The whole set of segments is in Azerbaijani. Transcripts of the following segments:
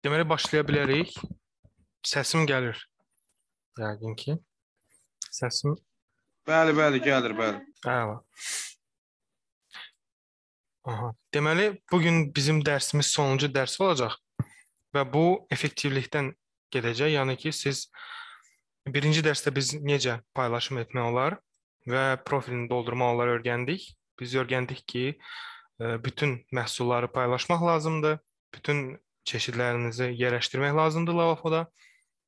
Deməli, başlaya bilərik. Səsim gəlir. Yəqin ki. Səsim... Bəli, bəli, gəlir, bəli. Əla. Aha. Deməli, bugün bizim dərsimiz sonuncu dərs olacaq və bu effektivlikdən gedəcək. Yəni ki, siz birinci dərsdə biz necə paylaşım etmək olar və profilini doldurmaq olar öyrəndik. Biz öyrəndik ki, e, bütün məhsulları paylaşmaq lazımdır. Bütün çeşidlərinizi yerləşdirmək lazımdır lavafoda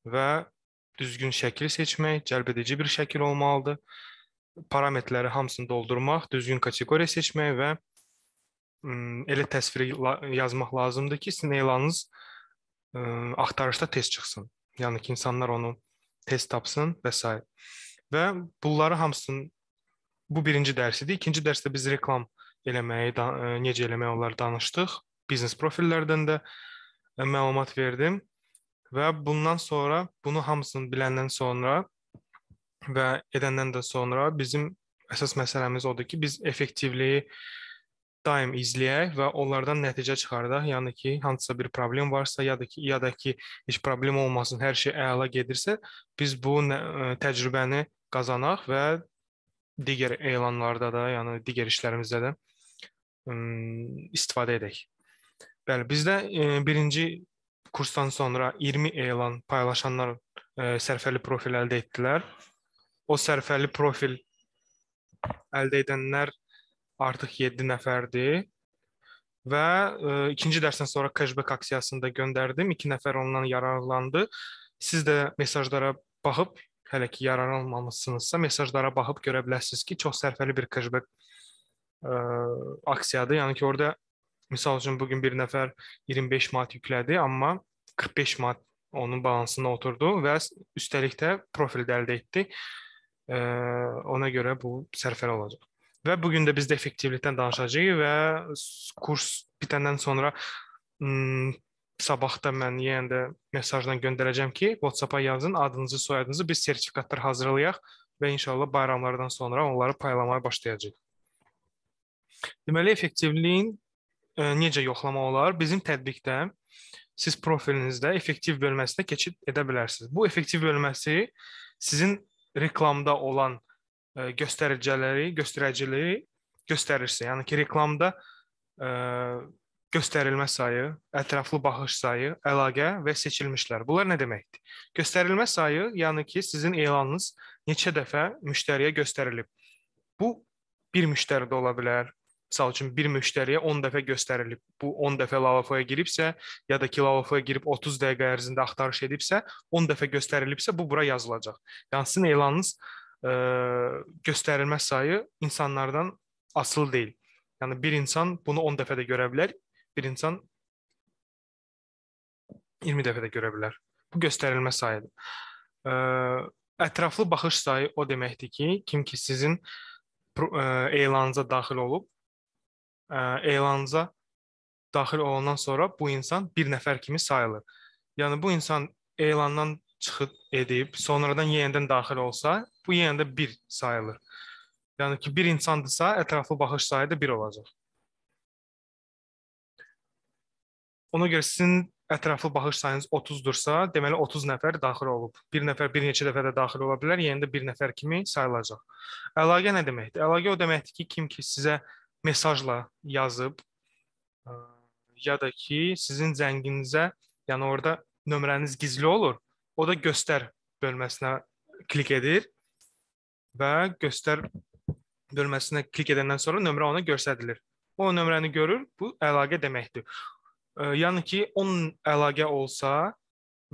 və düzgün şəkil seçmək, cəlbedici bir şəkil olmalıdır. Parametrləri hamısını doldurmaq, düzgün kateqoriya seçmək və elə təsviri yazmaq lazımdır ki, sizin elanınız axtarışda tez çıxsın. Yəni ki, insanlar onu tez tapsın və s. Və bunları hamısının bu birinci dərsidir. İkinci dərsdə biz reklam eləməyi, necə eləmək olar danışdıq. Biznes profillərdən də məlumat verdim və bundan sonra bunu hamısını biləndən sonra və edəndən də sonra bizim əsas məsələmiz odur ki, biz effektivliyi daim izləyək və onlardan nəticə çıxardaq. Yəni ki, hansısa bir problem varsa, ya da ki, ya da ki, heç problem olmasın, hər şey əla gedirsə, biz bu e, təcrübəni qazanaq və digər elanlarda da, yəni digər işlərimizdə də istifadə edək. Bəli, bizdə e, birinci kursdan sonra 20 elan paylaşanlar e, sərfəli profil əldə etdilər. O sərfəli profil əldə edənlər artıq 7 nəfərdir və ə, e, ikinci dərsdən sonra cashback aksiyasını da göndərdim. 2 nəfər ondan yararlandı. Siz də mesajlara baxıb hələ ki yararlanmamısınızsa mesajlara baxıb görə bilərsiniz ki, çox sərfəli bir cashback ə, aksiyadır. Yəni ki, orada Misal üçün bu gün bir nəfər 25 manat yüklədi, amma 45 manat onun balansına oturdu və üstəlik də profil əldə etdi. E, ona görə bu sərfəli olacaq. Və bu gün də biz də effektivlikdən danışacağıq və kurs bitəndən sonra hmm, sabah da mən yenə də mesajla göndərəcəm ki, WhatsApp-a yazın adınızı, soyadınızı, biz sertifikatlar hazırlayaq və inşallah bayramlardan sonra onları paylamaya başlayacağıq. Deməli effektivliyin E, necə yoxlamaq olar? Bizim tətbiqdə siz profilinizdə effektiv bölməsinə keçid edə bilərsiniz. Bu effektiv bölməsi sizin reklamda olan e, göstəriciləri, göstəriciləri göstərirsə, yəni ki, reklamda ə, e, göstərilmə sayı, ətraflı baxış sayı, əlaqə və seçilmişlər. Bunlar nə deməkdir? Göstərilmə sayı, yəni ki, sizin elanınız neçə dəfə müştəriyə göstərilib. Bu bir müştəri də ola bilər, misal üçün bir müştəriyə 10 dəfə göstərilib. Bu 10 dəfə lavafaya giribsə, ya da ki lavafaya girib 30 dəqiqə ərzində axtarış edibsə, 10 dəfə göstərilibsə, bu bura yazılacaq. Yəni sizin elanınız ə, e, göstərilmə sayı insanlardan asılı deyil. Yəni bir insan bunu 10 dəfə də görə bilər, bir insan 20 dəfə də görə bilər. Bu göstərilmə sayıdır. Ə, e, ətraflı baxış sayı o deməkdir ki, kim ki sizin e, elanınıza daxil olub elanınıza daxil olandan sonra bu insan bir nəfər kimi sayılır. Yəni bu insan elandan çıxıb edib, sonradan yenidən daxil olsa, bu yenə də 1 sayılır. Yəni ki, bir insandırsa, ətraflı baxış sayı da 1 olacaq. Ona görə sizin ətraflı baxış sayınız 30-dursa, deməli 30 nəfər daxil olub. Bir nəfər bir neçə dəfə də daxil ola bilər, yenə də bir nəfər kimi sayılacaq. Əlaqə nə deməkdir? Əlaqə o deməkdir ki, kim ki sizə mesajla yazıb e, ya da ki, sizin zənginizə, yəni orada nömrəniz gizli olur. O da göstər bölməsinə klik edir və göstər bölməsinə klik edəndən sonra nömrə ona göstərilir. O nömrəni görür, bu əlaqə deməkdir. E, yəni ki, 10 əlaqə olsa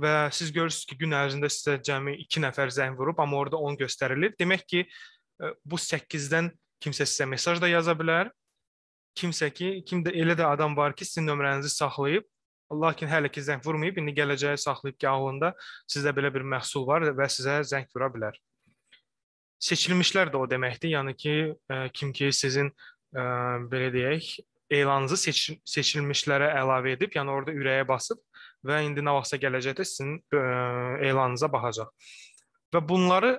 və siz görürsüz ki, gün ərzində sizə cəmi 2 nəfər zəng vurub, amma orada 10 göstərilir. Demək ki, e, bu 8-dən kimsə sizə mesaj da yaza bilər kimsə ki, kim də elə də adam var ki, sizin nömrənizi saxlayıb, lakin hələ ki zəng vurmayıb, indi gələcəyi saxlayıb ki, ağlında sizdə belə bir məhsul var və sizə zəng vura bilər. Seçilmişlər də o deməkdir, yəni ki, ə, e, kim ki sizin ə, e, belə deyək, elanınızı seç seçilmişlərə əlavə edib, yəni orada ürəyə basıb və indi nə vaxtsa gələcəkdə sizin ə, e, elanınıza baxacaq. Və bunları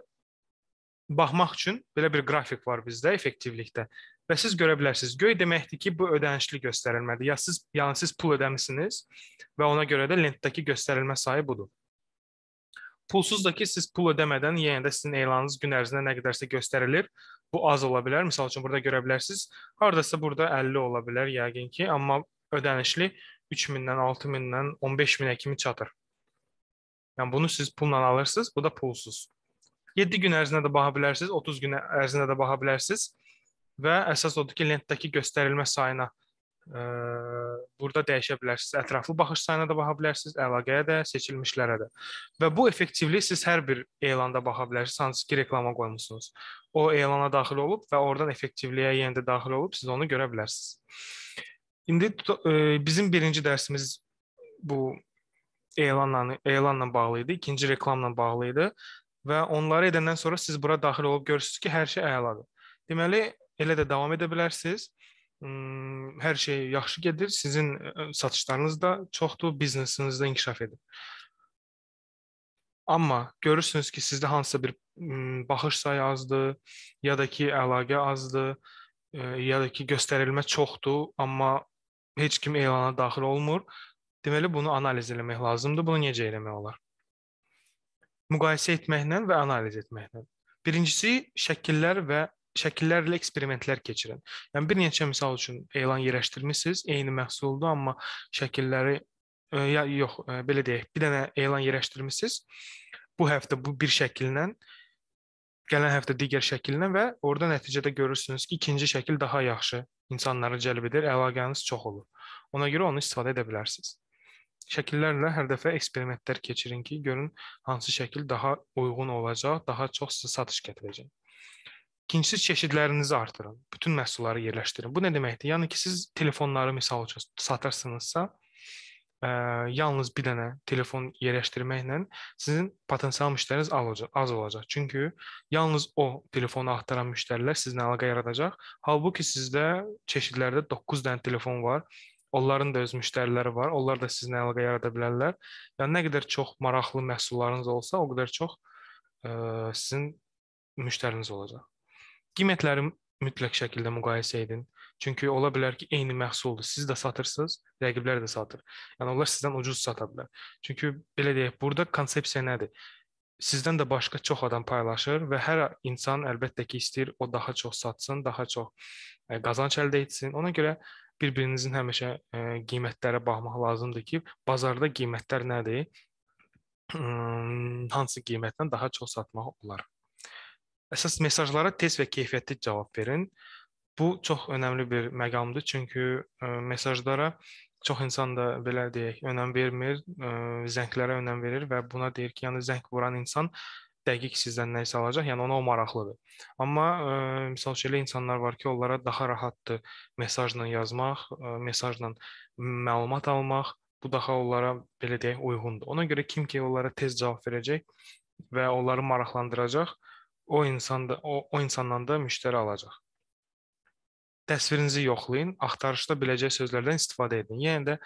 baxmaq üçün belə bir qrafik var bizdə effektivlikdə və siz görə bilərsiniz. Göy deməkdir ki, bu ödənişli göstərilmədir. Ya siz yəni siz pul ödəmisiniz və ona görə də lentdəki göstərilmə sayı budur. Pulsuz da ki, siz pul ödəmədən yenə yəni də sizin elanınız gün ərzində nə qədərsə göstərilir. Bu az ola bilər. Məsəl üçün burada görə bilərsiniz. Hardasa burada 50 ola bilər yəqin ki, amma ödənişli 3000-dən 6000-dən 15000-ə kimi çatır. Yəni bunu siz pulla alırsınız, bu da pulsuz. 7 gün ərzində də baxa bilərsiniz, 30 gün ərzində də baxa bilərsiniz və əsas odur ki, lenddəki göstərilmə sayına ə, e, burada dəyişə bilərsiniz. Ətraflı baxış sayına da baxa bilərsiniz, əlaqəyə də, seçilmişlərə də. Və bu effektivlik siz hər bir elanda baxa bilərsiniz, hansı ki, reklama qoymusunuz. O elana daxil olub və oradan effektivliyə yenə də daxil olub, siz onu görə bilərsiniz. İndi ə, e, bizim birinci dərsimiz bu elanla elanla bağlı idi, ikinci reklamla bağlı idi və onları edəndən sonra siz bura daxil olub görürsüz ki, hər şey əladır. Deməli, Elə də davam edə bilərsiniz. Hər hmm, şey yaxşı gedir. Sizin e, satışlarınız da çoxdur, biznesiniz də inkişaf edir. Amma görürsünüz ki, sizdə hansısa bir hmm, baxış sayı azdır, ya da ki, əlaqə azdır, e, ya da ki, göstərilmə çoxdur, amma heç kim elana daxil olmur. Deməli, bunu analiz eləmək lazımdır. Bunu necə eləmək olar? Müqayisə etməklə və analiz etməklə. Birincisi şəkillər və şəkillərlə eksperimentlər keçirin. Yəni bir neçə misal üçün elan yerləşdirmisiniz, eyni məhsuldur, amma şəkilləri e, ya yox, e, belə deyək, bir dənə elan yerləşdirmisiniz. Bu həftə bu bir şəkillə gələn həftə digər şəkillə və orada nəticədə görürsünüz ki, ikinci şəkil daha yaxşı insanları cəlb edir, əlaqəniz çox olur. Ona görə onu istifadə edə bilərsiniz. Şəkillərlə hər dəfə eksperimentlər keçirin ki, görün hansı şəkil daha uyğun olacaq, daha çox sizə satış gətirəcək. İkincisi çeşidlərinizi artırın. Bütün məhsulları yerləşdirin. Bu nə deməkdir? Yəni ki, siz telefonları məsəl üçün satarsınızsa, ə, e, yalnız bir dənə telefon yerləşdirməklə sizin potensial müştəriniz az olacaq. Çünki yalnız o telefonu axtaran müştərilər sizinlə əlaqə yaradacaq. Halbuki sizdə çeşidlərdə 9 dənə telefon var. Onların da öz müştəriləri var. Onlar da sizinlə əlaqə yarada bilərlər. Yəni nə qədər çox maraqlı məhsullarınız olsa, o qədər çox ə, e, sizin müştəriniz olacaq. Qiymətləri mütləq şəkildə müqayisə edin. Çünki ola bilər ki, eyni məhsuldur. Siz də satırsınız, rəqiblər də satır. Yəni onlar sizdən ucuz sata bilər. Çünki belə deyək, burada konsepsiya nədir? Sizdən də başqa çox adam paylaşır və hər insan əlbəttə ki, istəyir o daha çox satsın, daha çox e, qazanc əldə etsin. Ona görə bir-birinizin həmişə e, qiymətlərə baxmaq lazımdır ki, bazarda qiymətlər nədir? Hmm, hansı qiymətdən daha çox satmaq olar? Əsas mesajlara tez və keyfiyyətli cavab verin. Bu çox önəmli bir məqamdır, çünki e, mesajlara çox insan da belə deyək, önəm vermir, e, zənglərə önəm verir və buna deyir ki, yəni zəng vuran insan dəqiq sizdən nə isə alacaq, yəni ona o maraqlıdır. Amma ə, e, misal üçün elə insanlar var ki, onlara daha rahatdır mesajla yazmaq, ə, mesajla məlumat almaq. Bu daha onlara belə deyək uyğundur. Ona görə kim ki onlara tez cavab verəcək və onları maraqlandıracaq, o insan da o, o insandan da müştəri alacaq. Təsvirinizi yoxlayın, axtarışda biləcək sözlərdən istifadə edin. Yəni də ə,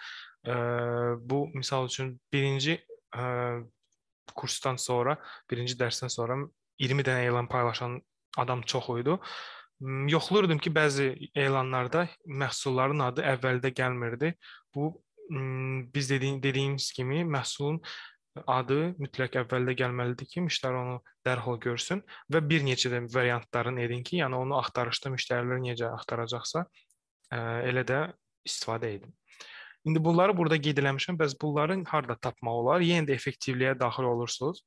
e, bu misal üçün birinci ə, e, kursdan sonra, birinci dərsdən sonra 20 dənə elan paylaşan adam çox idi. Yoxlurdum ki, bəzi elanlarda məhsulların adı əvvəldə gəlmirdi. Bu biz dediyin dediyimiz kimi məhsulun adı mütləq əvvəldə gəlməlidir ki, müştəri onu dərhal görsün və bir neçə də variantların edin ki, yəni onu axtarışda müştərilər necə axtaracaqsa, ə, e, elə də istifadə edin. İndi bunları burada qeyd eləmişəm, bəs bunları harda tapmaq olar? Yenə də effektivliyə daxil olursunuz.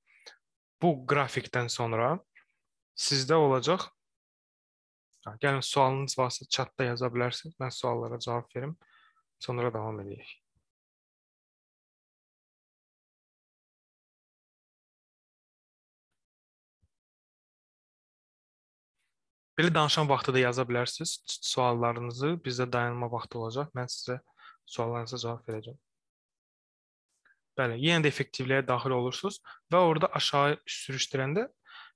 Bu qrafikdən sonra sizdə olacaq Gəlin sualınız varsa çatda yaza bilərsiniz. Mən suallara cavab verim. Sonra davam edək. Belə danışan vaxtı da yaza bilərsiniz suallarınızı. Bizdə dayanma vaxtı olacaq. Mən sizə suallarınıza cavab verəcəm. Bəli, yenə də effektivliyə daxil olursunuz və orada aşağı sürüşdürəndə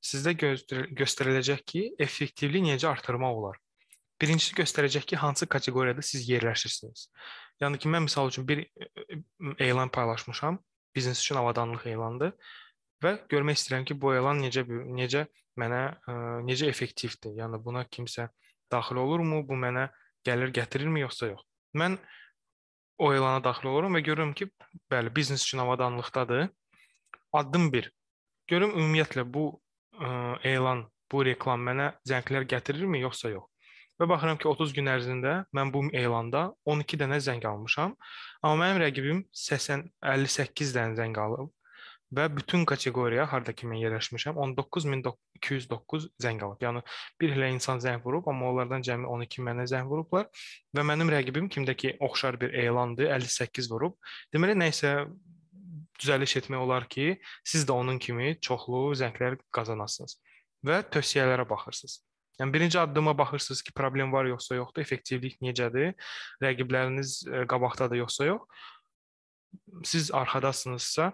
sizdə göstəriləcək ki, effektivliyi necə artırmaq olar. Birincisi göstərəcək ki, hansı kateqoriyada siz yerləşirsiniz. Yəni ki, mən məsəl üçün bir elan paylaşmışam. Biznes üçün avadanlıq elanıdır və görmək istəyirəm ki, bu elan necə necə mənə ə, e, necə effektivdir? Yəni buna kimsə daxil olurmu? Bu mənə gəlir gətirirmi yoxsa yox? Mən o elana daxil olurum və görürəm ki, bəli, biznes üçün avadanlıqdadır. Addım 1. Görüm ümumiyyətlə bu ə, e, elan, bu reklam mənə zənglər gətirirmi yoxsa yox? Və baxıram ki, 30 gün ərzində mən bu elanda 12 dənə zəng almışam. Amma mənim rəqibim 80 58 dənə zəng alıb və bütün kateqoriya harda ki mən yerləşmişəm 19209 zəng alıb. Yəni bir elə insan zəng vurub, amma onlardan cəmi 12 mənə zəng vurublar və mənim rəqibim kimdəki oxşar bir elandı 58 vurub. Deməli nə isə düzəliş etmək olar ki, siz də onun kimi çoxlu zənglər qazanasınız və tövsiyələrə baxırsınız. Yəni birinci addıma baxırsınız ki, problem var yoxsa yoxdur, effektivlik necədir, rəqibləriniz e, qabaqdadır yoxsa yox. Siz arxadasınızsa,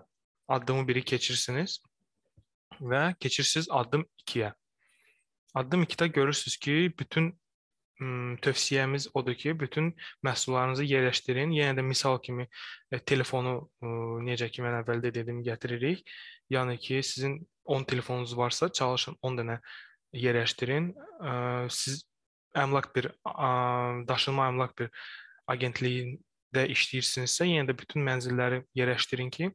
addımı 1'i keçirsiniz və keçirsiniz addım 2-yə. Addım 2-də görürsüz ki, bütün tövsiyəmiz odur ki, bütün məhsullarınızı yerləşdirin. Yenə də misal kimi e, telefonu e, necə ki mən əvvəldə dedim, gətiririk. Yəni ki, sizin 10 telefonunuz varsa, çalışın 10 dənə yerləşdirin. E, siz əmlak bir daşınma əmlak bir agentliyi də işləyirsinizsə, yenə də bütün mənzilləri yerləşdirin ki,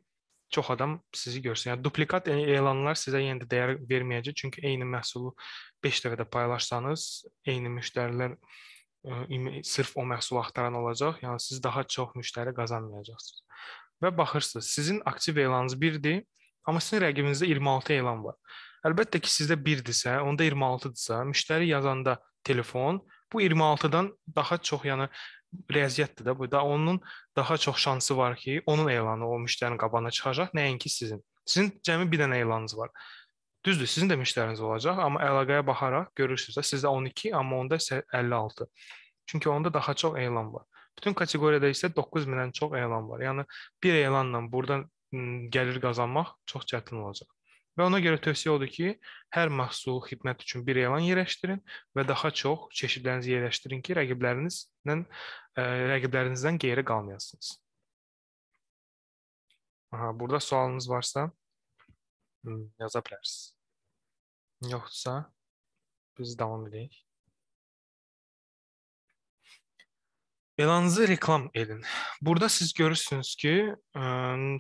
çox adam sizi görsün. Yəni duplikat e- elanlar sizə yenə də dəyər verməyəcək, çünki eyni məhsulu 5 dəfə də paylaşsanız, eyni müştərilər ə, e, sırf o məhsulu axtaran olacaq. Yəni siz daha çox müştəri qazanmayacaqsınız. Və baxırsınız, sizin aktiv elanınız 1-dir, amma sizin rəqibinizdə 26 elan var. Əlbəttə ki, sizdə 1-dirsə, onda 26-dırsa, müştəri yazanda telefon bu 26-dan daha çox, yəni riyaziyyatdır da bu da onun daha çox şansı var ki, onun elanı o müştərinin qabağına çıxacaq, nəinki sizin. Sizin cəmi bir dənə elanınız var. Düzdür, sizin də müştəriniz olacaq, amma əlaqəyə baxaraq görürsüz də sizdə 12, amma onda isə 56. Çünki onda daha çox elan var. Bütün kateqoriyada isə 9000-dən çox elan var. Yəni bir elanla burdan gəlir qazanmaq çox çətin olacaq. Və ona görə tövsiyə odur ki, hər məhsul, xidmət üçün bir elan yerləşdirin və daha çox çeşidlərinizi yerləşdirin ki, rəqiblərinizlə ə, e, rəqiblərinizdən geri qalmayasınız. Aha, burada sualınız varsa hmm, yaza bilərsiniz. Yoxsa biz davam edək. Elanınızı reklam edin. Burada siz görürsünüz ki,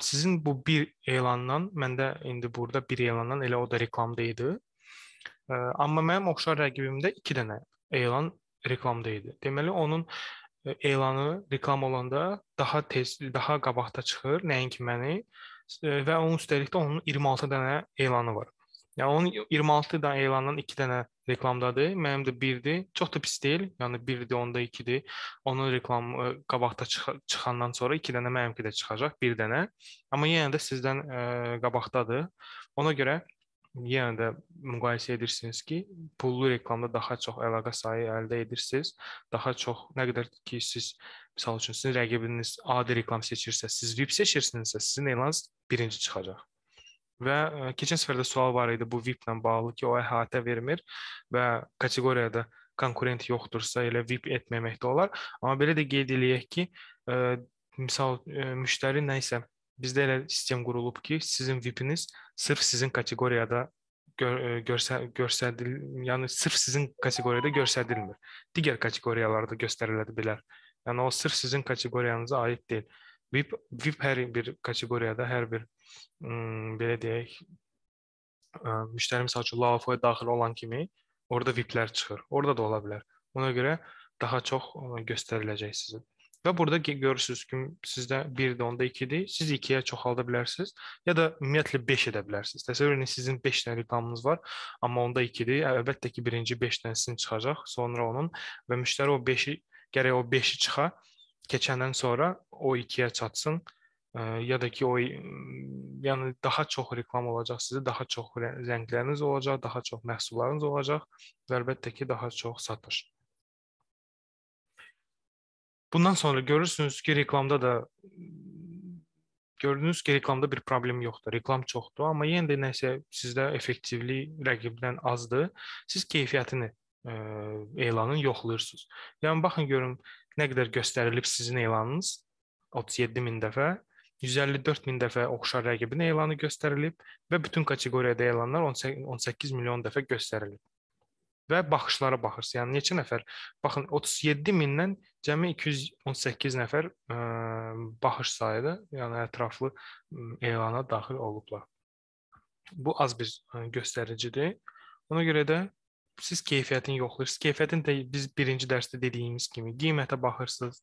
sizin bu bir elandan, məndə indi burada bir elandan elə o da reklamda idi. Amma mənim oxşar rəqibimdə 2 dənə elan reklamda idi. Deməli onun e, elanı reklam olanda daha tez, daha qabaqda çıxır, nəinki məni e, və onun üstəlik də onun 26 dənə elanı var. Yəni onun 26 dənə elandan 2 dənə reklamdadır. Mənim də 1-dir. Çox da pis deyil. Yəni 1-dir, onda 2-dir. Onun reklamı e, qabaqda çıx çıxandan sonra 2 dənə mənimki də çıxacaq, 1 dənə. Amma yenə də sizdən ə, e, qabaqdadır. Ona görə yenə də müqayisə edirsiniz ki, pullu reklamda daha çox əlaqə sayı əldə edirsiniz. Daha çox nə qədər ki siz məsəl üçün sizin rəqibiniz adi reklam seçirsə, siz VIP seçirsinizsə, sizin elanınız birinci çıxacaq. Və keçən e, səfər də sual var idi bu VIP-lə bağlı ki, o əhatə e vermir və kateqoriyada konkurent yoxdursa elə VIP etməmək də olar. Amma belə də qeyd eləyək ki, ə, e, misal ə, müştəri nə isə bizdə elə sistem qurulub ki, sizin VIP-iniz sırf sizin kateqoriyada gör, görsə göstəril, yəni sırf sizin kateqoriyada göstərilmir. Digər kateqoriyalarda göstərilə bilər. Yəni o sırf sizin kateqoriyanıza aid deyil. VIP VIP hər bir kateqoriyada hər bir belə deyək, müştəri məsəl üçün Lavafoya daxil olan kimi orada VIP-lər çıxır. Orada da ola bilər. Ona görə daha çox göstəriləcək sizə. Və burada görürsüz ki, sizdə 1-də, onda 2-dir. Siz 2-yə çoxalda bilərsiniz ya da ümumiyyətlə 5 edə bilərsiniz. Təsəvvür edin, sizin 5 dənə reklamınız var, amma onda 2-dir. Əlbəttə ki, birinci 5 dənəsini çıxacaq, sonra onun və müştəri o 5-i gərək o 5-i çıxa keçəndən sonra o 2-yə çatsın ya da ki o yəni daha çox reklam olacaq sizə, daha çox rəngləriniz olacaq, daha çox məhsullarınız olacaq və əlbəttə ki, daha çox satış. Bundan sonra görürsünüz ki, reklamda da gördünüz ki, reklamda bir problem yoxdur. Reklam çoxdur, amma yenə də nəsə sizdə effektivlik rəqibdən azdır. Siz keyfiyyətini ə, elanın yoxlayırsınız. Yəni baxın görüm nə qədər göstərilib sizin elanınız 37 min dəfə 154 min dəfə oxşar rəqibin elanı göstərilib və bütün kateqoriyada elanlar 18 milyon dəfə göstərilib. Və baxışlara baxırsınız. Yəni neçə nəfər? Baxın 37 mindən cəmi 218 nəfər ə, e, baxış sayıda, yəni ətraflı elana daxil olublar. Bu az bir e, göstəricidir. Ona görə də siz keyfiyyətini yoxlayırsınız. Keyfiyyətin də biz birinci dərsdə dediyimiz kimi qiymətə baxırsınız,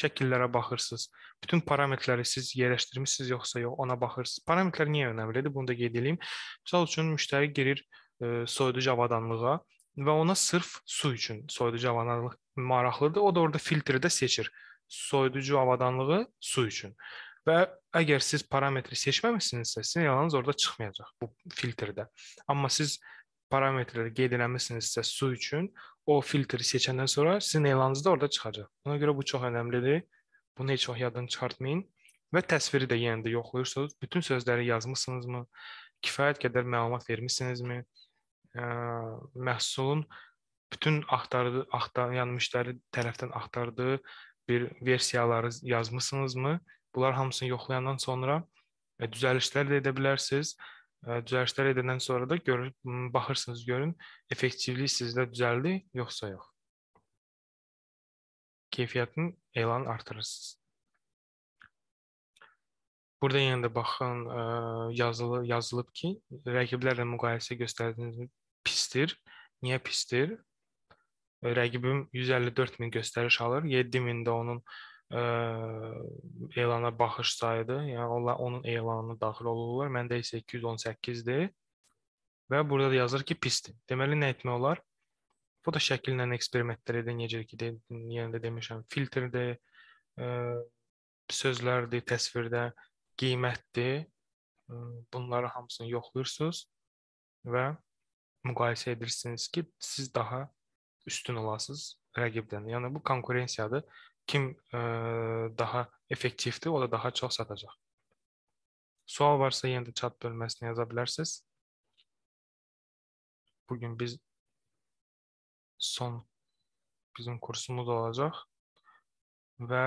şəkillərə baxırsınız. Bütün parametrləri siz yerləşdirmisiniz yoxsa yox, ona baxırsınız. Parametrlər niyə önəmlidir? Bunu da qeyd edeyim. Məsəl üçün müştəri girir e, soyuducu avadanlığa və ona sırf su üçün soyuducu avadanlıq maraqlıdır. O da orada filtri də seçir. Soyuducu avadanlığı su üçün. Və əgər siz parametri seçməmisinizsə, sizin yalanınız orada çıxmayacaq bu filtrdə. Amma siz parametrləri qeyd eləmisinizsə su üçün o filtri seçəndən sonra sizin elanınız da orada çıxacaq. Ona görə bu çox əhəmiylidir. Bunu heç vaxt yaddan çıxartmayın və təsviri də yenə də yoxlayırsanız, bütün sözləri yazmısınızmı? Kifayət qədər məlumat vermisinizmi? Ə, məhsulun bütün axtardığı, axtar, yəni müştəri tərəfdən axtardığı bir versiyaları yazmısınızmı? Bunlar hamısını yoxlayandan sonra ə, e, düzəlişlər də edə bilərsiniz düzəlişlər edəndən sonra da görür, baxırsınız görün, hmm, effektivlik sizdə düzəldi yoxsa yox. Keyfiyyətin elan artırırsınız. Burada yenə də baxın, e, yazılı yazılıb ki, rəqiblərlə müqayisə göstərdiyiniz pisdir. Niyə pisdir? E, Rəqibim 154 min göstəriş alır, 7 min də onun ə, elana baxış sayıdır. Yəni onlar onun elanına daxil olurlar. Məndə isə 218-dir. Və burada da yazır ki, pisdir. Deməli nə etmək olar? Bu da şəkillə eksperimentlər edən necə ki, de, yenə də demişəm, filtrdir, ə, sözlərdir, təsvirdə qiymətdir. Bunları hamısını yoxlayırsınız və müqayisə edirsiniz ki, siz daha üstün olasınız rəqibdən. Yəni bu konkurensiyadır kim ə, e, daha effektivdir, o da daha çox satacaq. Sual varsa yenə də chat bölməsinə yaza bilərsiniz. Bugün biz son bizim kursumuz olacaq və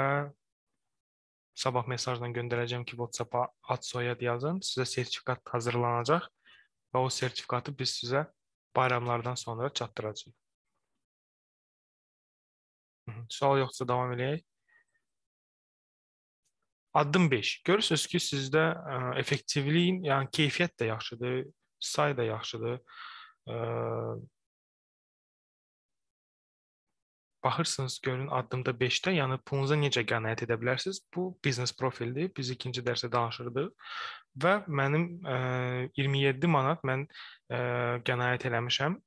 sabah mesajla göndərəcəm ki, WhatsApp-a ad soyad yazın, sizə sertifikat hazırlanacaq və o sertifikatı biz sizə bayramlardan sonra çatdıracağıq. Sual yoxdursa davam eləyək. Addım 5. Görürsüz ki, sizdə ə, e, effektivliyin, yəni keyfiyyət də yaxşıdır, say da yaxşıdır. Ə, e, baxırsınız görün addımda 5-də, yəni pulunuza necə qənaət edə bilərsiniz? Bu biznes profildir. Biz ikinci dərsdə danışırdıq və mənim ə, e, 27 manat mən ə, qənaət eləmişəm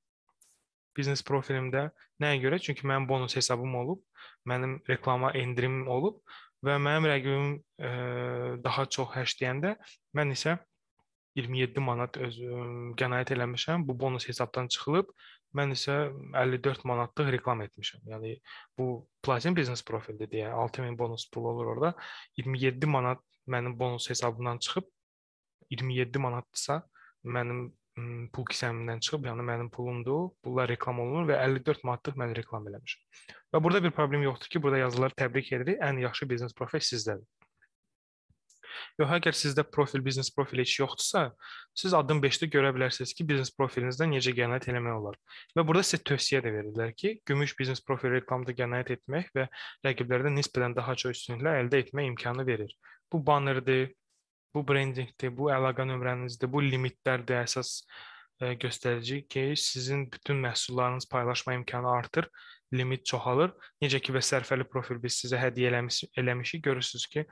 biznes profilimdə. Nəyə görə? Çünki mənim bonus hesabım olub, mənim reklama endirimim olub və mənim rəqibim ə, e, daha çox həşləyəndə mən isə 27 manat özüm e, qənaət eləmişəm. Bu bonus hesabdan çıxılıb mən isə 54 manatlıq reklam etmişəm. Yəni bu Platin Business profildə deyə 6000 bonus pul olur orada. 27 manat mənim bonus hesabımdan çıxıb 27 manatdsa mənim Hmm, pul kisəmdən çıxıb, yəni mənim pulumdur. Bunlar reklam olunur və 54 mantlıq mən reklam eləmişəm. Və burada bir problem yoxdur ki, burada yazılar təbrik edirik. Ən yaxşı biznes profil sizdədir. Yox, əgər sizdə profil, biznes profili heç yoxdursa, siz addım 5-də görə bilərsiniz ki, biznes profilinizdən necə qənaət eləmək olar. Və burada sizə tövsiyə də verirlər ki, gümüş biznes profil reklamda qənaət etmək və rəqiblərdən nisbətən daha çox üstünlüklər əldə etmək imkanı verir. Bu bannerdir, bu brendingdir, bu əlaqə nömrənizdir, bu limitlərdir əsas e, göstərici ki, sizin bütün məhsullarınız paylaşma imkanı artır, limit çoxalır. Necə ki və sərfəli profil biz sizə hədiyyə eləmiş, eləmişik, görürsüz ki,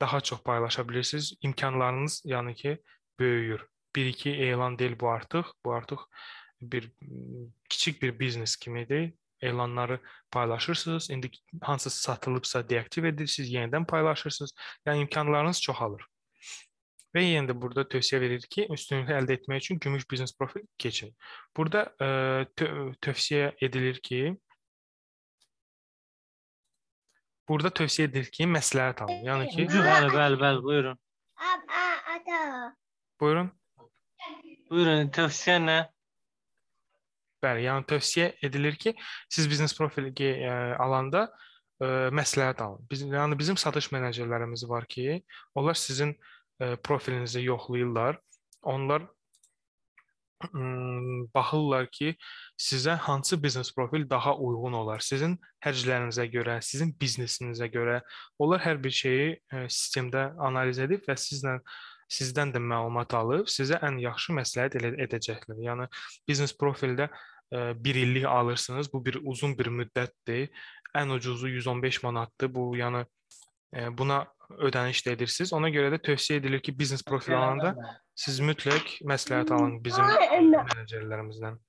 daha çox paylaşa bilirsiniz. İmkanlarınız yəni ki böyüyür. 1-2 elan deyil bu artıq. Bu artıq bir kiçik bir biznes kimidir. Elanları paylaşırsınız. İndi hansısa satılıbsa deaktiv edirsiniz, yenidən paylaşırsınız. Yəni imkanlarınız çoxalır. Və yenə də burada tövsiyə verir ki, üstünlüyü əldə etmək üçün gümüş biznes profil keçin. Burada ə, e, tövsiyə edilir ki, Burada tövsiyə edilir ki, məsləhət alın. Yəni ki, bəli, bəli, bəli, buyurun. Ata. Buyurun. Buyurun, tövsiyə nə? Bəli, yəni tövsiyə edilir ki, siz biznes profili ə, e, alanda ə, e, məsləhət alın. Biz, yəni bizim satış menecerlərimiz var ki, onlar sizin ə, E, profilinizi yoxlayırlar. Onlar hmm, baxırlar ki, sizə hansı biznes profil daha uyğun olar. Sizin hərclərinizə görə, sizin biznesinizə görə. Onlar hər bir şeyi e, sistemdə analiz edib və sizlə sizdən də məlumat alıb sizə ən yaxşı məsləhət edəcəklər. Yəni biznes profildə 1 e, illik alırsınız. Bu bir uzun bir müddətdir. Ən ucuzu 115 manatdır. Bu yəni buna ödəniş də edirsiniz. Ona görə də tövsiyə edilir ki, biznes profil alanda siz mütləq məsləhət alın bizim menecerlərimizdən.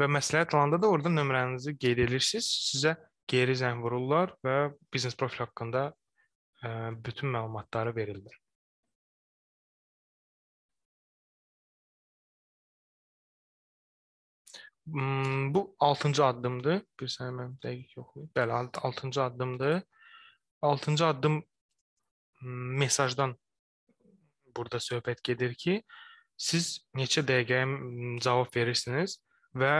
Və məsləhət alanda da orada nömrənizi qeyd edirsiniz. Sizə geri zəng vururlar və biznes profil haqqında e, bütün məlumatları verirlər. Hmm, bu 6-cı addımdır. Bir saniyə mən dəqiq yoxlayım. Bəli, 6-cı addımdır. Altıncı addım hmm, mesajdan burada söhbət gedir ki, siz neçə dəqiqəyə cavab verirsiniz və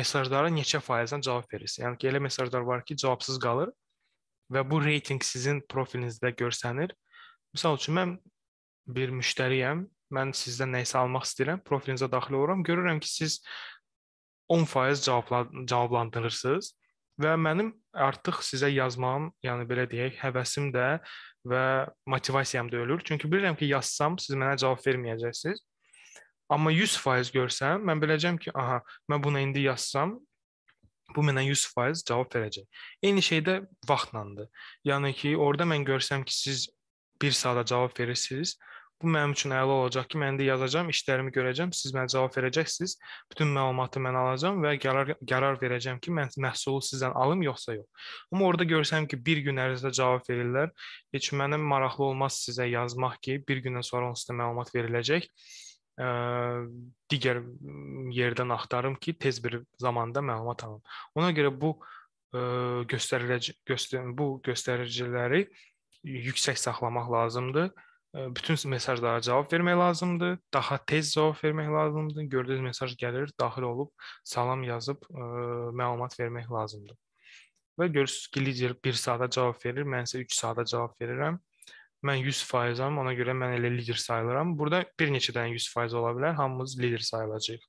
mesajlara neçə faizdən cavab verirsiniz. Yəni ki, elə mesajlar var ki, cavabsız qalır və bu reyting sizin profilinizdə görsənir. Məsəl üçün mən bir müştəriyəm. Mən sizdən nəyisə almaq istəyirəm, profilinizə daxil oluram, görürəm ki, siz 10% cavabla cavablandırırsınız və mənim artıq sizə yazmam, yəni belə deyək, həvəsim də və motivasiyam da ölür. Çünki bilirəm ki, yazsam siz mənə cavab verməyəcəksiniz. Amma 100% görsəm, mən biləcəm ki, aha, mən bunu indi yazsam, bu mənə 100% cavab verəcək. Eyni şey də vaxtlandır. Yəni ki, orada mən görsəm ki, siz 1 saata cavab verirsiniz, Bu mənim üçün əla olacaq ki, mən də yazacağam, işlərimi görəcəm, siz mənə cavab verəcəksiniz. Bütün məlumatı mən alacağam və qərar qərar verəcəm ki, mən məhsulu sizdən alım yoxsa yox. Amma orada görsəm ki, bir gün ərzində cavab verirlər, heç mənim maraqlı olmaz sizə yazmaq ki, bir gündən sonra onsuz da məlumat veriləcək ə, digər yerdən axtarım ki, tez bir zamanda məlumat alım. Ona görə bu göstəriləcək göstər bu göstəriciləri yüksək saxlamaq lazımdır bütün mesajlara cavab vermək lazımdır. Daha tez cavab vermək lazımdır. Gördüyünüz mesaj gəlir, daxil olub salam yazıb ə, məlumat vermək lazımdır. Və görürsüz ki, lider 1 saata cavab verir, mən isə 3 saata cavab verirəm. Mən 100%am, ona görə mən elə lider sayılıram. Burada bir neçə dənə 100% ola bilər, hamımız lider sayılacağıq.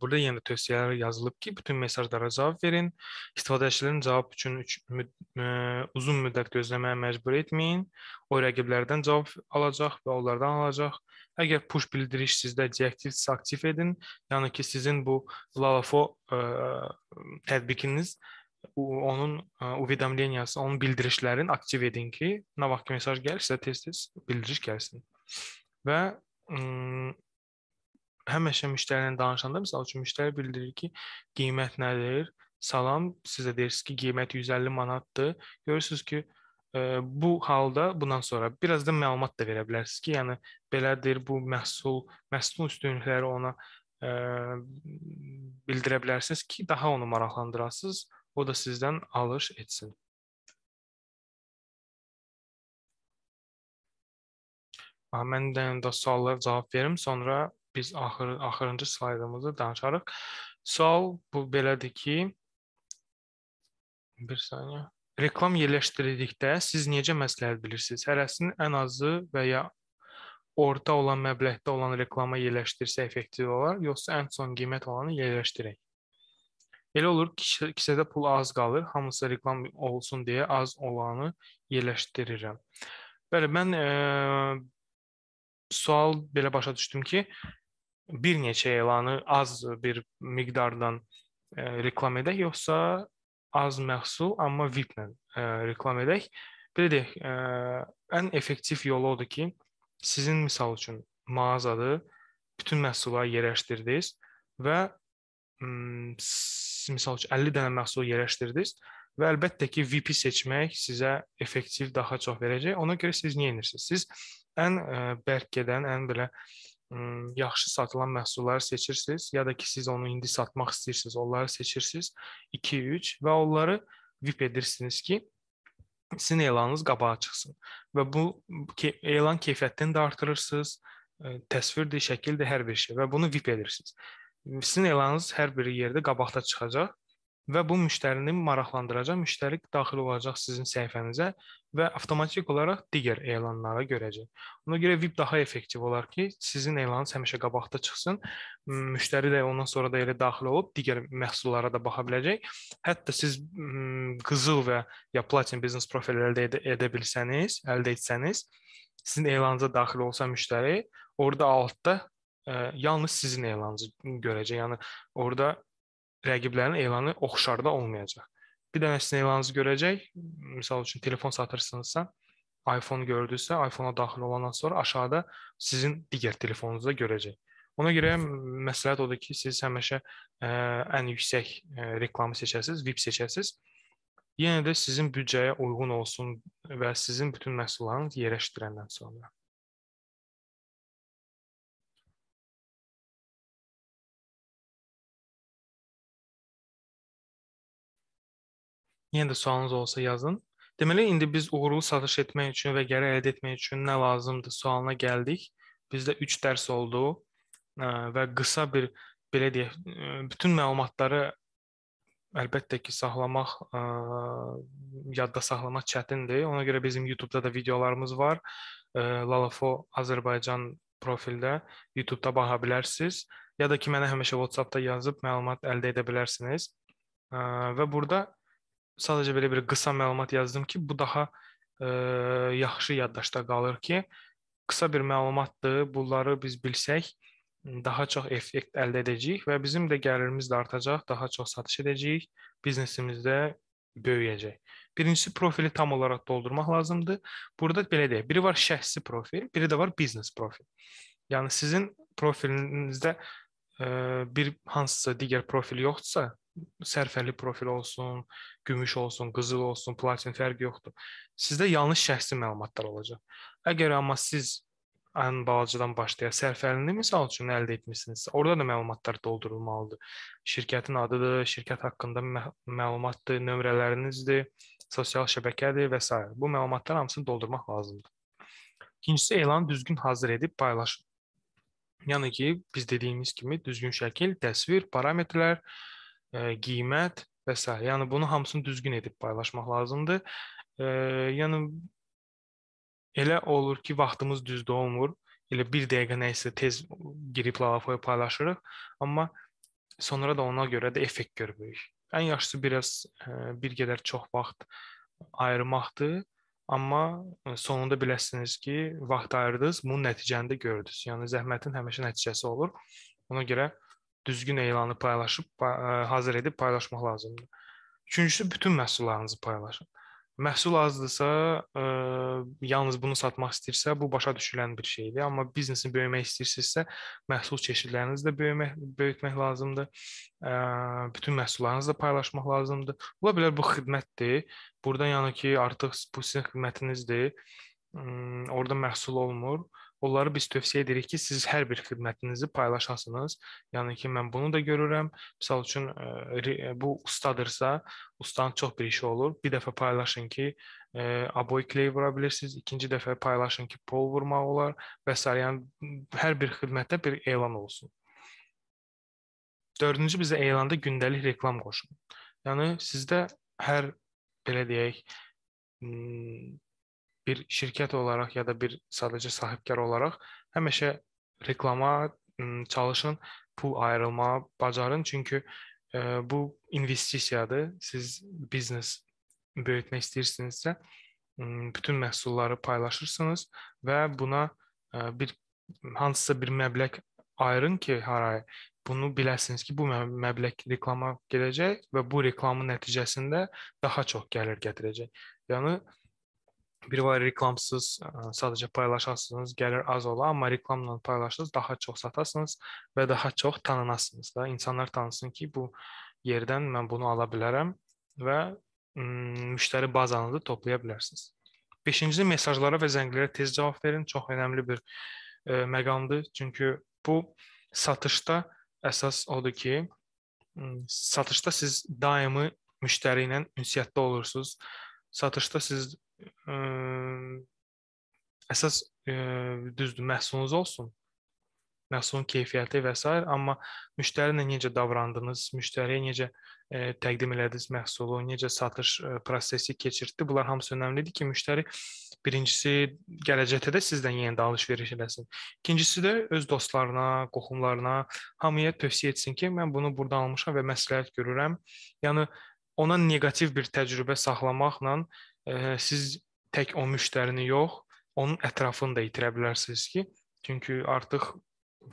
Burada yenə tövsiyələr yazılıb ki, bütün mesajlara cavab verin. İstifadəçilərin cavab üçün üç, müd e, uzun müddət gözləməyə məcbur etməyin. O rəqiblərdən cavab alacaq və onlardan alacaq. Əgər push bildiriş sizdə deaktivdirsə, aktiv edin. Yəni ki, sizin bu Lalafo ə, e, tətbiqiniz onun e, uvedomleniyası, onun bildirişlərini aktiv edin ki, nə vaxt ki mesaj gəlirsə, tez-tez bildiriş gəlsin. Və ə, həmişə müştərilə danışanda məsəl üçün müştəri bildirir ki, qiymət nədir? Salam, siz də deyirsiniz ki, qiymət 150 manatdır. Görürsüz ki, e, bu halda bundan sonra biraz da məlumat da verə bilərsiniz ki, yəni belədir bu məhsul, məhsulun üstünlükləri ona ə, e, bildirə bilərsiniz ki, daha onu maraqlandırasınız, o da sizdən alış etsin. Mən də yəni, suallara cavab verim, sonra biz axır, axırıncı slaydımızı danışarıq. Sual bu belədir ki, bir saniyə. Reklam yerləşdirildikdə siz necə məsləhət bilirsiniz? Hərəsinin ən azı və ya orta olan məbləğdə olan reklama yerləşdirsə effektiv olar, yoxsa ən son qiymət olanı yerləşdirək? Elə olur ki, kisədə pul az qalır, hamısı reklam olsun deyə az olanı yerləşdirirəm. Bəli, mən e, sual belə başa düşdüm ki, bir neçə elanı az bir miqdardan ə, e, reklam edək yoxsa az məhsul amma VIP-lə e, reklam edək? Belə deyək, ə, e, ən effektiv yolu odur ki, sizin misal üçün mağazadı bütün məhsulları yerləşdirdiniz və misal üçün 50 dənə məhsul yerləşdirdiniz və əlbəttə ki, VIP-i seçmək sizə effektiv daha çox verəcək. Ona görə siz nə edirsiniz? Siz ən ə, bərk gedən, ən belə yaxşı satılan məhsulları seçirsiniz ya da ki siz onu indi satmaq istəyirsiniz, onları seçirsiniz 2, 3 və onları VIP edirsiniz ki sizin elanınız qabağa çıxsın. Və bu elan keyfiyyətini də artırırsınız, təsvirdir, şəkildir, hər bir şey və bunu VIP edirsiniz. Sizin elanınız hər bir yerdə qabaqda çıxacaq və bu müştərini maraqlandıracaq, müştəri daxil olacaq sizin səhifənizə və avtomatik olaraq digər elanları görəcək. Ona görə VIP daha effektiv olar ki, sizin elanınız həmişə qabaqda çıxsın. Müştəri də ondan sonra da elə daxil olub digər məhsullara da baxa biləcək. Hətta siz qızıl və ya platin biznes profil əldə edə, edə bilsəniz, əldə etsəniz, sizin elanınıza daxil olsa müştəri, orada altda ə, yalnız sizin elanınızı görəcək. Yəni orada rəqiblərin elanı oxşarda olmayacaq. Bir dənə sizin elanınızı görəcək. Məsəl üçün telefon satırsınızsa, iPhone gördünüzsə, iPhone-a daxil olandan sonra aşağıda sizin digər telefonunuzu da görəcək. Ona görə məsləhət odur ki, siz həmişə ə, e, ən yüksək ə, e, reklamı seçəsiz, VIP seçəsiz. Yenə də sizin büdcəyə uyğun olsun və sizin bütün məhsullarınız yerləşdirəndən sonra. yenə də sualınız olsa yazın. Deməli indi biz uğurlu satış etmək üçün və gəlir əldə etmək üçün nə lazımdır sualına gəldik. Bizdə 3 dərs oldu və qısa bir belə deyək, bütün məlumatları əlbəttə ki, saxlamaq ə, yadda saxlamaq çətindir. Ona görə bizim YouTube-da da videolarımız var. Ə, Lalafo Azərbaycan profildə YouTube-da baxa bilərsiniz. Ya da ki, mənə həmişə WhatsApp-da yazıb məlumat əldə edə bilərsiniz. Ə, və burada sadəcə belə bir qısa məlumat yazdım ki, bu daha ə, e, yaxşı yaddaşda qalır ki, qısa bir məlumatdır. Bunları biz bilsək daha çox effekt əldə edəcəyik və bizim də gəlirimiz də artacaq, daha çox satış edəcəyik, biznesimiz də böyüyəcək. Birincisi profili tam olaraq doldurmaq lazımdır. Burada belə deyək, biri var şəxsi profil, biri də var biznes profil. Yəni sizin profilinizdə ə, e, bir hansısa digər profil yoxdursa, sərfəli profil olsun, gümüş olsun, qızıl olsun, platin fərqi yoxdur. Sizdə yanlış şəxsi məlumatlar olacaq. Əgər amma siz ən balacadan başlayaraq sərfəlini misal üçün əldə etmisiniz, orada da məlumatlar doldurulmalıdır. Şirkətin adıdır, şirkət haqqında məlumatdır, nömrələrinizdir, sosial şəbəkədir və s. Bu məlumatlar hamısını doldurmaq lazımdır. İkincisi elanı düzgün hazır edib paylaşın. Yəni ki, biz dediyimiz kimi düzgün şəkil, təsvir, parametrlər, E, qiymət və s. Yəni bunu hamısını düzgün edib paylaşmaq lazımdır. E, yəni elə olur ki, vaxtımız düzdə olmur. Elə 1 dəqiqə nə isə tez girib lavafaya paylaşırıq, amma sonra da ona görə də effekt görmürük. Ən yaxşısı biraz e, bir qədər çox vaxt ayırmaqdır. Amma sonunda biləsiniz ki, vaxt ayırdınız, bunun nəticəni də gördünüz. Yəni zəhmətin həmişə nəticəsi olur. Ona görə düzgün elanı paylaşıb, e, hazır edib paylaşmaq lazımdır. Üçüncüsü bütün məhsullarınızı paylaşın. Məhsul azdırsa, ə, e, yalnız bunu satmaq istəyirsə, bu başa düşülən bir şeydir. Amma biznesin böyümək istəyirsinizsə, məhsul çeşidlərinizi də böyümək, böyütmək lazımdır. Ə, e, bütün məhsullarınızı da paylaşmaq lazımdır. Ola bilər bu xidmətdir. Burdan yəni ki, artıq bu sizin xidmətinizdir. Ə, hmm, orada məhsul olmur. Ə, Onları biz tövsiyə edirik ki, siz hər bir xidmətinizi paylaşasınız. Yəni ki, mən bunu da görürəm. Məsəl üçün e, e, bu ustadırsa, ustanın çox bir işi olur. Bir dəfə paylaşın ki, e, aboy kley vura bilirsiniz, ikinci dəfə paylaşın ki, pol vurmaq olar və s. Yəni hər bir xidmətdə bir elan olsun. Dördüncü bizə elanda gündəlik reklam qoşun. Yəni sizdə hər belə deyək, bir şirkət olaraq ya da bir sadəcə sahibkar olaraq həmişə reklama çalışın, pul ayrılmağa bacarın çünki ə, bu investisiyadır. Siz biznes böyütmək istəyirsinizsə, bütün məhsulları paylaşırsınız və buna ə, bir hansısa bir məbləğ ayırın ki, haraya bunu biləsiniz ki, bu məbləğ reklama gələcək və bu reklamın nəticəsində daha çox gəlir gətirəcək. Yəni Bir var reklamsız e, sadəcə paylaşasınız, gəlir az ola, amma reklamla paylaşsınız, daha çox satasınız və daha çox tanınasınız da. İnsanlar tanısın ki, bu yerdən mən bunu ala bilərəm və mm, müştəri bazanızı toplaya bilərsiniz. 5-ci mesajlara və zənglərə tez cavab verin. Çox önəmli bir e, məqamdır. Çünki bu satışda əsas odur ki, mm, satışda siz daimi müştəri ilə ünsiyyətdə olursunuz. Satışda siz ə, əsas ə, e, düzdür, məhsulunuz olsun. Məhsulun keyfiyyəti və s. amma müştəri ilə necə davrandınız, müştəriyə necə ə, e, təqdim elədiniz məhsulu, necə satış ə, e, prosesi keçirtdi, bunlar hamısı əhəmiylidir ki, müştəri birincisi gələcəkdə də sizdən yenə də alış-veriş eləsin. İkincisi də öz dostlarına, qohumlarına, hamıya tövsiyə etsin ki, mən bunu burdan almışam və məsləhət görürəm. Yəni ona neqativ bir təcrübə saxlamaqla e, siz tək o müştərini yox, onun ətrafını da itirə bilərsiniz ki, çünki artıq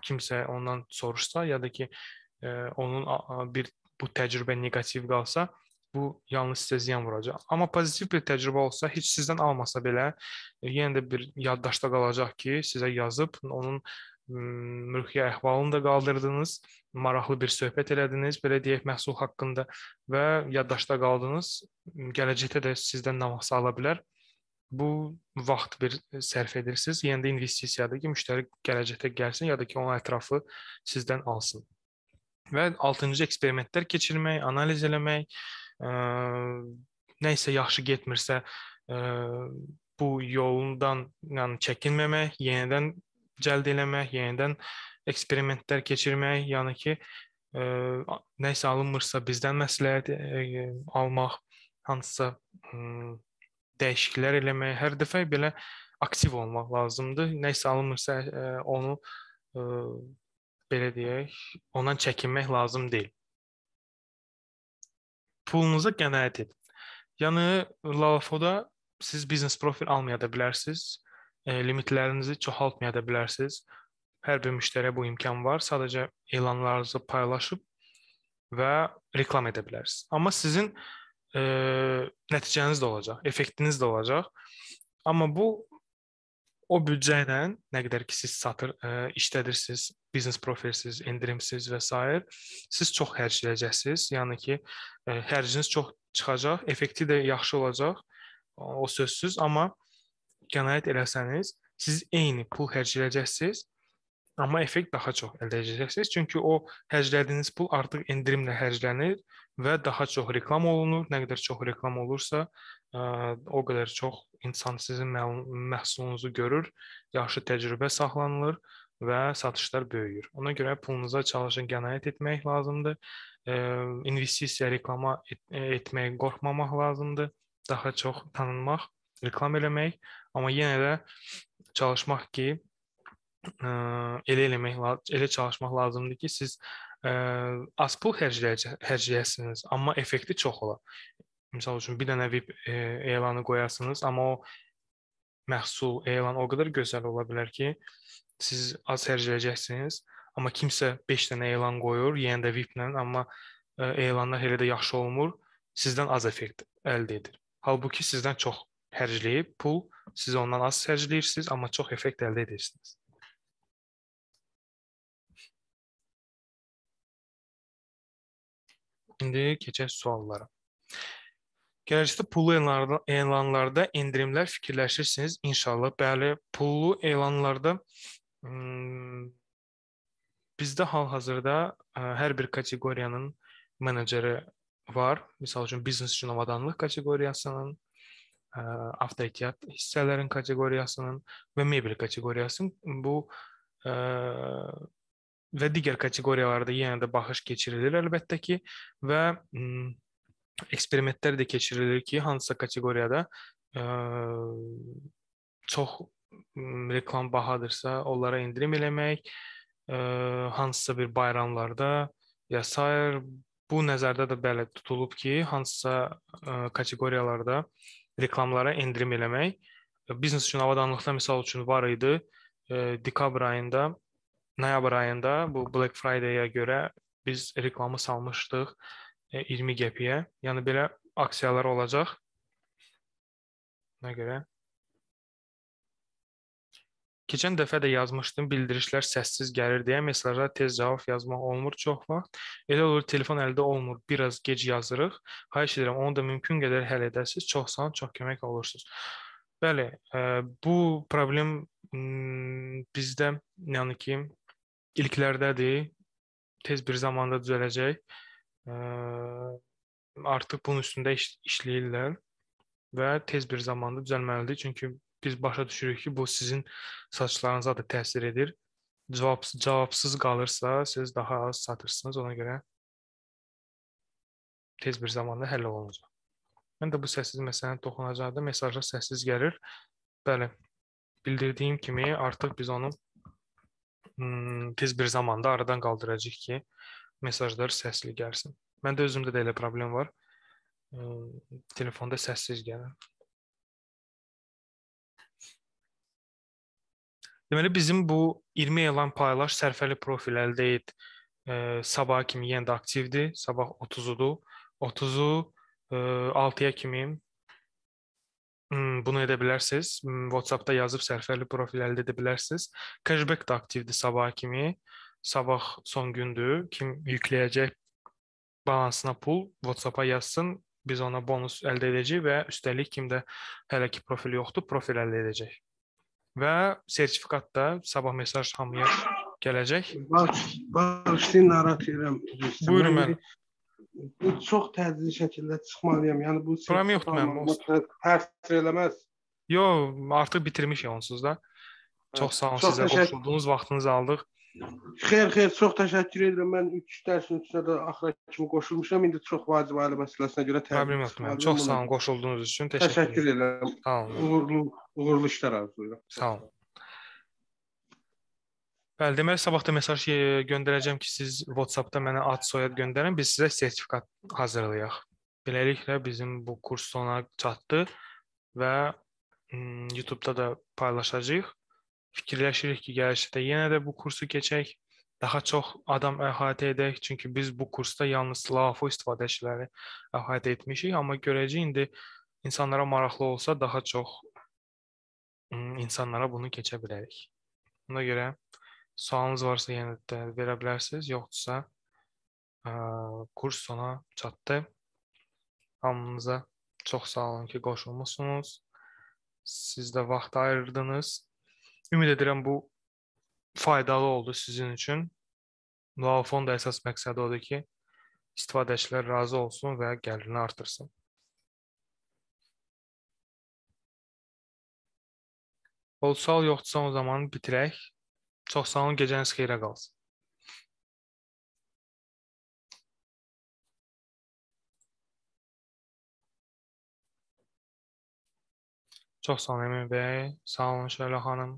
kimsə ondan soruşsa ya da ki, e, onun bir bu təcrübə neqativ qalsa, bu yalnız sizə ziyan vuracaq. Amma pozitiv bir təcrübə olsa, heç sizdən almasa belə, yenə də bir yaddaşda qalacaq ki, sizə yazıb onun mülkiyə əhvalını da qaldırdınız, maraqlı bir söhbət elədiniz, belə deyək, məhsul haqqında və yaddaşda qaldınız. Gələcəkdə də sizdən nağsa ala bilər. Bu vaxt bir e, sərf edirsiniz. Yenə yəni də investisiyadır ki, müştəri gələcəkdə gəlsin ya da ki, onun ətrafı sizdən alsın. Və 6-cı eksperimentlər keçirmək, analiz eləmək, ə, e, nə isə yaxşı getmirsə, ə, e, bu yolundan yəni çəkinməmək, yenidən cəlb eləmək, yenidən eksperimentlər keçirmək, yəni ki, ə, e, nəsə alınmırsa bizdən məsləhət ə, e, e, almaq, hansısa ə, hmm, dəyişikliklər eləmək, hər dəfə belə aktiv olmaq lazımdır. Nəsə alınmırsa ə, onu ə, belə deyək, ondan çəkinmək lazım deyil. Pulunuza qənaət edin. Yəni Lalafoda siz biznes profil almaya da bilərsiniz. E, limitlərinizi çoxaltmaya da bilərsiniz. Hər bir müştəriyə bu imkan var. Sadəcə elanlarınızı paylaşıb və reklam edə bilərsiniz. Amma sizin e, nəticəniz də olacaq, effektiniz də olacaq. Amma bu o büdcə ilə nə qədər ki siz satır ə, e, işlədirsiniz, biznes profilsiz, endirimsiz və s. siz çox xərcləyəcəksiniz. Yəni ki, ə, e, xərciniz çox çıxacaq, effekti də yaxşı olacaq. O sözsüz, amma qənaət eləsəniz, siz eyni pul xərcləyəcəksiniz, amma effekt daha çox əldə edəcəksiniz. Çünki o xərclədiyiniz pul artıq endirimlə xərclənir və daha çox reklam olunur. Nə qədər çox reklam olursa, o qədər çox insan sizin məhsulunuzu görür, yaxşı təcrübə saxlanılır və satışlar böyüyür. Ona görə pulunuza çalışın qənaət etmək lazımdır. İnvestisiya reklama et etməyə qorxmamaq lazımdır. Daha çox tanınmaq reklam eləmək, amma yenə də çalışmaq ki, ə, e, elə eləmək, elə çalışmaq lazımdır ki, siz ə, e, az pul xərcləyə, xərcləyəsiniz, amma effekti çox ola. Məsəl üçün bir dənə VIP e, elanı qoyasınız, amma o məhsul, elan o qədər gözəl ola bilər ki, siz az xərcləyəcəksiniz, amma kimsə 5 dənə elan qoyur, yenə də VIP-lə, amma e, elanlar elə də yaxşı olmur, sizdən az effekt əldə edir. Halbuki sizdən çox hərcləyib pul, siz ondan az hərcləyirsiniz, amma çox effekt əldə edirsiniz. İndi keçək suallara. Gələcəkdə pullu elanlarda, elanlarda endirimlər fikirləşirsiniz inşallah. Bəli, pullu elanlarda hmm, bizdə hal-hazırda e, hər bir kateqoriyanın meneceri var. Məsəl üçün biznes üçün avadanlıq kateqoriyasının, E, avtoehtiyat hissələrin kateqoriyasının və mebel kateqoriyasının bu ə, e, və digər kateqoriyalarda yenə də baxış keçirilir əlbəttə ki və hmm, eksperimentlər də keçirilir ki, hansısa kateqoriyada ə, e, çox hmm, reklam bahadırsa, onlara endirim eləmək, ə, hansısa bir bayramlarda ya sair bu nəzərdə də belə tutulub ki, hansısa ə, kateqoriyalarda ə, reklamlara endirim eləmək. E, biznes üçün avadanlıqda məsəl üçün var idi. E, Dekabr ayında, noyabr ayında bu Black Friday-ə görə biz reklamı salmışdıq 20 e, qəpiyə. Yəni belə aksiyalar olacaq. Nə görə? Keçən dəfə də yazmışdım, bildirişlər səssiz gəlir deyə mesajlara tez cavab yazmaq olmur çox vaxt. Elə olur telefon əldə olmur, biraz gec yazırıq. Xahiş edirəm, onu da mümkün qədər həll edəsiniz. Çox sağ olun, çox kömək olursunuz. Bəli, e, bu problem hmm, bizdə yəni ki, ilklərdədir. Tez bir zamanda düzələcək. E, artıq bunun üstündə iş, işləyirlər və tez bir zamanda düzəlməlidir. Çünki biz başa düşürük ki, bu sizin satışlarınıza da təsir edir. Cavab cavabsız qalırsa, siz daha az satırsınız, ona görə tez bir zamanda həll olunacaq. Mən də bu səssiz məsələni toxunacaqdım. Mesajlar səssiz gəlir. Bəli. Bildirdiyim kimi artıq biz onu hmm, tez bir zamanda aradan qaldıracağıq ki, mesajlar səsli gəlsin. Məndə özümdə də elə problem var. Hmm, telefonda səssiz gəlir. Deməli bizim bu 20 elan paylaş sərfəli profil əldə et e, sabah kimi yenə yəni də aktivdir. Sabah 30-udur. 30-u e, 6-ya kimi hmm, bunu edə bilərsiniz. Hmm, WhatsApp-da yazıb sərfəli profil əldə edə bilərsiniz. Cashback də aktivdir sabaha kimi. Sabah son gündür. Kim yükləyəcək balansına pul WhatsApp-a yazsın. Biz ona bonus əldə edəcəyik və üstəlik kim də hələ ki profil yoxdur, profil əldə edəcək və sertifikat da sabah mesaj hamıya gələcək. Bax, bax, sizi narahat edirəm. Buyurun yəni mən. Bu çox tədricli şəkildə çıxmalıyam. Yəni bu problem yoxdur mənim. Təsir eləməz. Yox, artıq bitirmişik onsuz da. Çox sağ olun sizə qoşulduğunuz vaxtınızı aldıq. Xeyr, xeyr, çox təşəkkür edirəm. Mən 3 dərsin üçünə də axıra kimi qoşulmuşam. İndi çox vacib ailə məsələsinə görə təbrik edirəm. Çox sağ olun qoşulduğunuz üçün. Təşəkkür, təşəkkür edirəm. Sağ olun. Uğurlu uğurlu işlər arzulayıram. Sağ olun. Bəli, deməli sabah da mesaj e, göndərəcəm ki, siz WhatsApp-da mənə ad soyad göndərin, biz sizə sertifikat hazırlayaq. Beləliklə bizim bu kurs sona çatdı və hmm, YouTube-da da paylaşacağıq fikirləşirik ki, gəlişdə yenə də bu kursu keçək, daha çox adam əhatə edək, çünki biz bu kursda yalnız SLAFO istifadəçiləri əhatə etmişik, amma görəcəyik indi insanlara maraqlı olsa daha çox insanlara bunu keçə bilərik. Buna görə sualınız varsa yenə də verə bilərsiniz, yoxdursa ə, kurs sona çatdı. Hamınıza çox sağ olun ki, qoşulmusunuz. Siz də vaxt ayırdınız. Ümid edirəm bu faydalı oldu sizin üçün. Laofon da əsas məqsədi odur ki, istifadəçilər razı olsun və gəlirini artırsın. Olsal yoxdursa o zaman bitirək. Çox sağ olun, gecəniz xeyrə qalsın. Çox sağ olun Əmin bəy, sağ olun Şələ xanım.